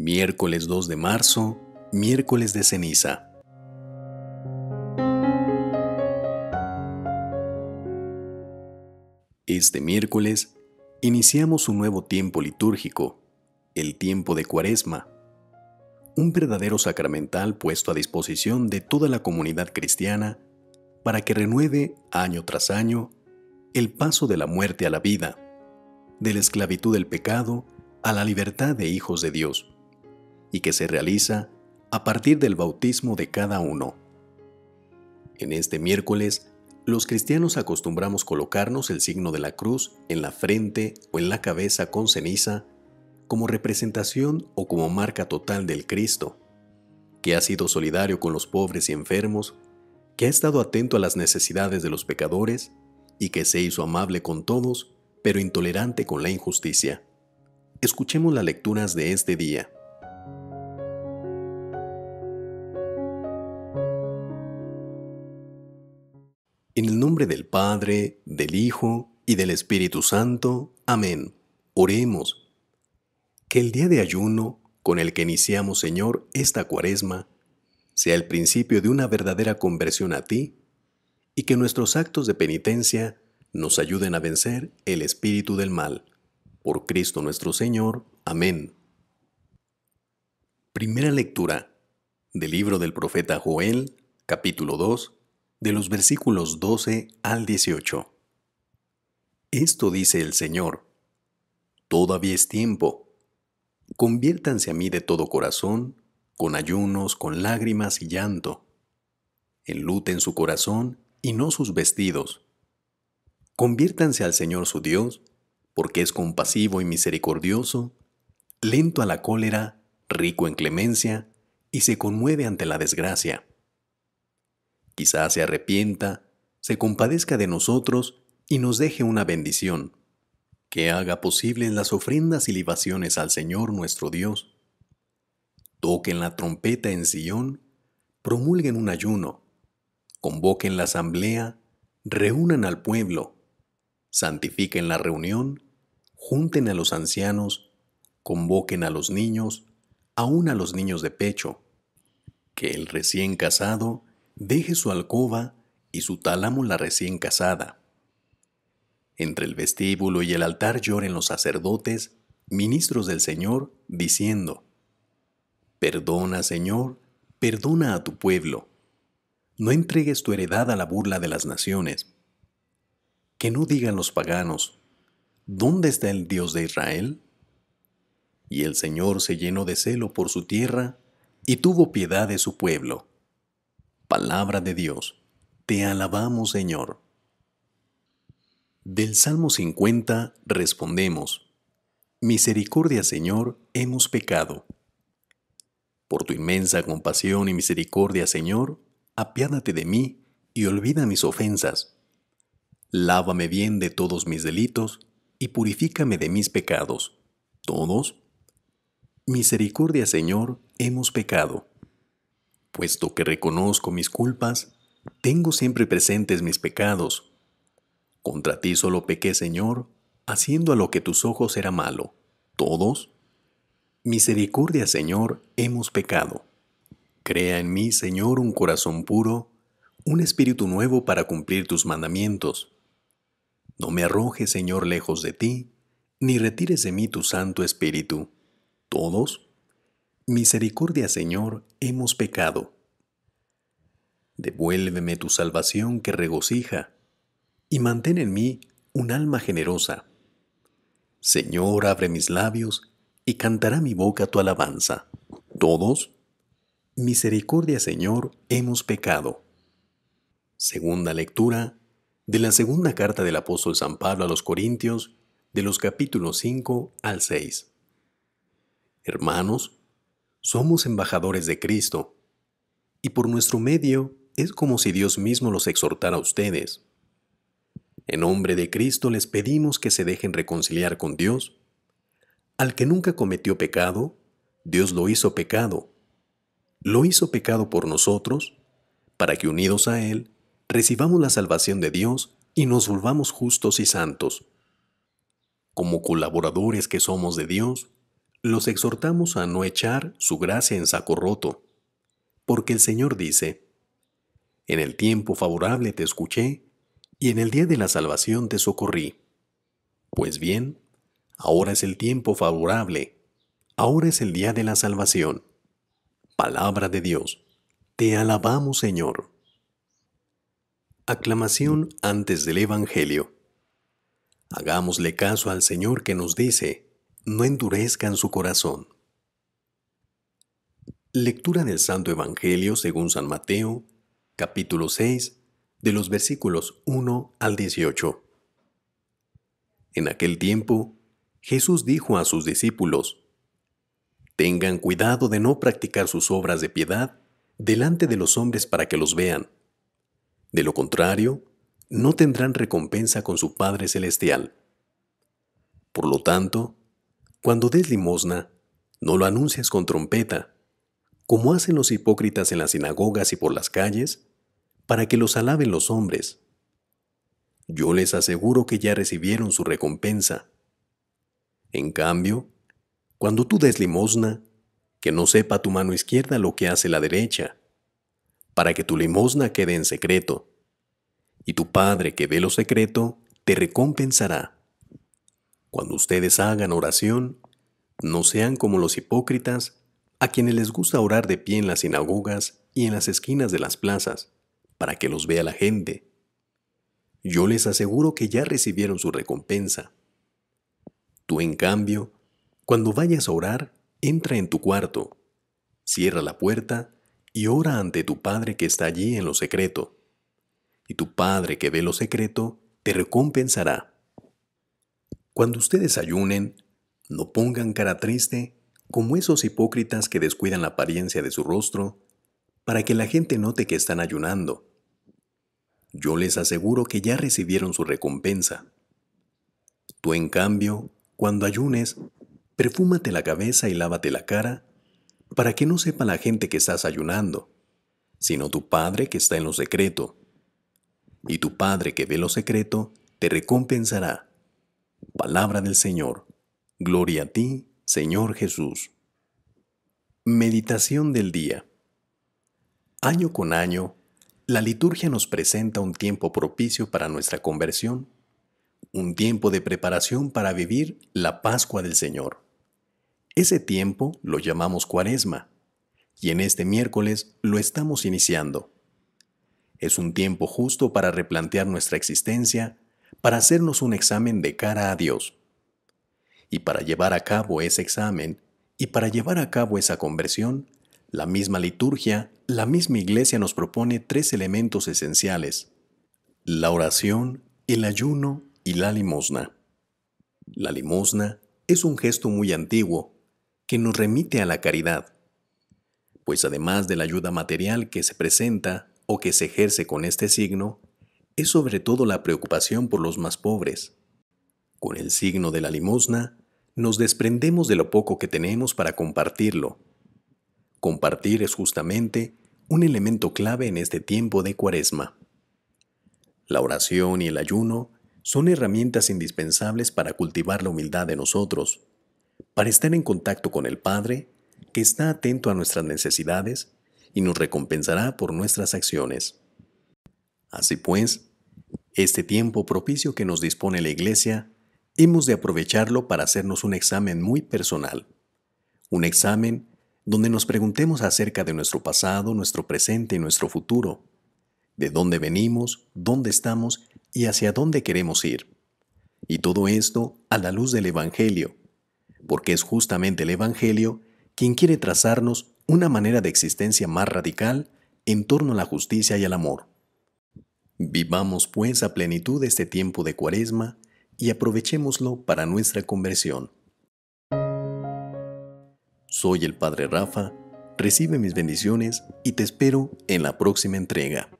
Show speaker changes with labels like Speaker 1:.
Speaker 1: miércoles 2 de marzo, miércoles de ceniza. Este miércoles iniciamos un nuevo tiempo litúrgico, el tiempo de Cuaresma, un verdadero sacramental puesto a disposición de toda la comunidad cristiana para que renueve año tras año el paso de la muerte a la vida, de la esclavitud del pecado a la libertad de hijos de Dios y que se realiza a partir del bautismo de cada uno. En este miércoles, los cristianos acostumbramos colocarnos el signo de la cruz en la frente o en la cabeza con ceniza como representación o como marca total del Cristo, que ha sido solidario con los pobres y enfermos, que ha estado atento a las necesidades de los pecadores y que se hizo amable con todos, pero intolerante con la injusticia. Escuchemos las lecturas de este día. En el nombre del Padre, del Hijo y del Espíritu Santo. Amén. Oremos. Que el día de ayuno con el que iniciamos, Señor, esta cuaresma, sea el principio de una verdadera conversión a ti y que nuestros actos de penitencia nos ayuden a vencer el espíritu del mal. Por Cristo nuestro Señor. Amén. Primera lectura del libro del profeta Joel, capítulo 2, de los versículos 12 al 18. Esto dice el Señor, todavía es tiempo, conviértanse a mí de todo corazón, con ayunos, con lágrimas y llanto. Enluten su corazón y no sus vestidos. Conviértanse al Señor su Dios, porque es compasivo y misericordioso, lento a la cólera, rico en clemencia, y se conmueve ante la desgracia Quizás se arrepienta, se compadezca de nosotros y nos deje una bendición, que haga posible las ofrendas y libaciones al Señor nuestro Dios. Toquen la trompeta en sillón, promulguen un ayuno, convoquen la asamblea, reúnan al pueblo, santifiquen la reunión, junten a los ancianos, convoquen a los niños, aún a los niños de pecho, que el recién casado deje su alcoba y su tálamo la recién casada. Entre el vestíbulo y el altar lloren los sacerdotes, ministros del Señor, diciendo, Perdona, Señor, perdona a tu pueblo. No entregues tu heredad a la burla de las naciones. Que no digan los paganos, ¿dónde está el Dios de Israel? Y el Señor se llenó de celo por su tierra y tuvo piedad de su pueblo. Palabra de Dios. Te alabamos, Señor. Del Salmo 50 respondemos, Misericordia, Señor, hemos pecado. Por tu inmensa compasión y misericordia, Señor, apiádate de mí y olvida mis ofensas. Lávame bien de todos mis delitos y purifícame de mis pecados. ¿Todos? Misericordia, Señor, hemos pecado. Puesto que reconozco mis culpas, tengo siempre presentes mis pecados. Contra ti solo pequé, Señor, haciendo a lo que tus ojos era malo. ¿Todos? Misericordia, Señor, hemos pecado. Crea en mí, Señor, un corazón puro, un espíritu nuevo para cumplir tus mandamientos. No me arrojes, Señor, lejos de ti, ni retires de mí tu Santo Espíritu. ¿Todos? Misericordia, Señor, hemos pecado. Devuélveme tu salvación que regocija, y mantén en mí un alma generosa. Señor, abre mis labios, y cantará mi boca tu alabanza. Todos, Misericordia, Señor, hemos pecado. Segunda lectura de la segunda carta del apóstol San Pablo a los Corintios, de los capítulos 5 al 6. Hermanos, somos embajadores de Cristo, y por nuestro medio es como si Dios mismo los exhortara a ustedes. En nombre de Cristo les pedimos que se dejen reconciliar con Dios. Al que nunca cometió pecado, Dios lo hizo pecado. Lo hizo pecado por nosotros, para que unidos a Él, recibamos la salvación de Dios y nos volvamos justos y santos. Como colaboradores que somos de Dios, los exhortamos a no echar su gracia en saco roto, porque el Señor dice, En el tiempo favorable te escuché, y en el día de la salvación te socorrí. Pues bien, ahora es el tiempo favorable, ahora es el día de la salvación. Palabra de Dios, te alabamos Señor. Aclamación antes del Evangelio. Hagámosle caso al Señor que nos dice, no endurezcan su corazón. Lectura del Santo Evangelio según San Mateo, capítulo 6, de los versículos 1 al 18. En aquel tiempo, Jesús dijo a sus discípulos, Tengan cuidado de no practicar sus obras de piedad delante de los hombres para que los vean. De lo contrario, no tendrán recompensa con su Padre Celestial. Por lo tanto, cuando des limosna, no lo anuncies con trompeta, como hacen los hipócritas en las sinagogas y por las calles, para que los alaben los hombres. Yo les aseguro que ya recibieron su recompensa. En cambio, cuando tú des limosna, que no sepa tu mano izquierda lo que hace la derecha, para que tu limosna quede en secreto, y tu Padre que ve lo secreto te recompensará. Cuando ustedes hagan oración, no sean como los hipócritas, a quienes les gusta orar de pie en las sinagogas y en las esquinas de las plazas, para que los vea la gente. Yo les aseguro que ya recibieron su recompensa. Tú, en cambio, cuando vayas a orar, entra en tu cuarto, cierra la puerta y ora ante tu Padre que está allí en lo secreto. Y tu Padre que ve lo secreto te recompensará. Cuando ustedes ayunen, no pongan cara triste como esos hipócritas que descuidan la apariencia de su rostro para que la gente note que están ayunando. Yo les aseguro que ya recibieron su recompensa. Tú, en cambio, cuando ayunes, perfúmate la cabeza y lávate la cara para que no sepa la gente que estás ayunando, sino tu Padre que está en lo secreto. Y tu Padre que ve lo secreto te recompensará. Palabra del Señor. Gloria a ti, Señor Jesús. Meditación del día. Año con año, la liturgia nos presenta un tiempo propicio para nuestra conversión, un tiempo de preparación para vivir la Pascua del Señor. Ese tiempo lo llamamos cuaresma, y en este miércoles lo estamos iniciando. Es un tiempo justo para replantear nuestra existencia para hacernos un examen de cara a Dios. Y para llevar a cabo ese examen, y para llevar a cabo esa conversión, la misma liturgia, la misma iglesia nos propone tres elementos esenciales, la oración, el ayuno y la limosna. La limosna es un gesto muy antiguo que nos remite a la caridad, pues además de la ayuda material que se presenta o que se ejerce con este signo, es sobre todo la preocupación por los más pobres. Con el signo de la limosna, nos desprendemos de lo poco que tenemos para compartirlo. Compartir es justamente un elemento clave en este tiempo de cuaresma. La oración y el ayuno son herramientas indispensables para cultivar la humildad de nosotros, para estar en contacto con el Padre, que está atento a nuestras necesidades y nos recompensará por nuestras acciones. Así pues, este tiempo propicio que nos dispone la Iglesia, hemos de aprovecharlo para hacernos un examen muy personal. Un examen donde nos preguntemos acerca de nuestro pasado, nuestro presente y nuestro futuro, de dónde venimos, dónde estamos y hacia dónde queremos ir. Y todo esto a la luz del Evangelio, porque es justamente el Evangelio quien quiere trazarnos una manera de existencia más radical en torno a la justicia y al amor. Vivamos pues a plenitud este tiempo de cuaresma y aprovechémoslo para nuestra conversión. Soy el Padre Rafa, recibe mis bendiciones y te espero en la próxima entrega.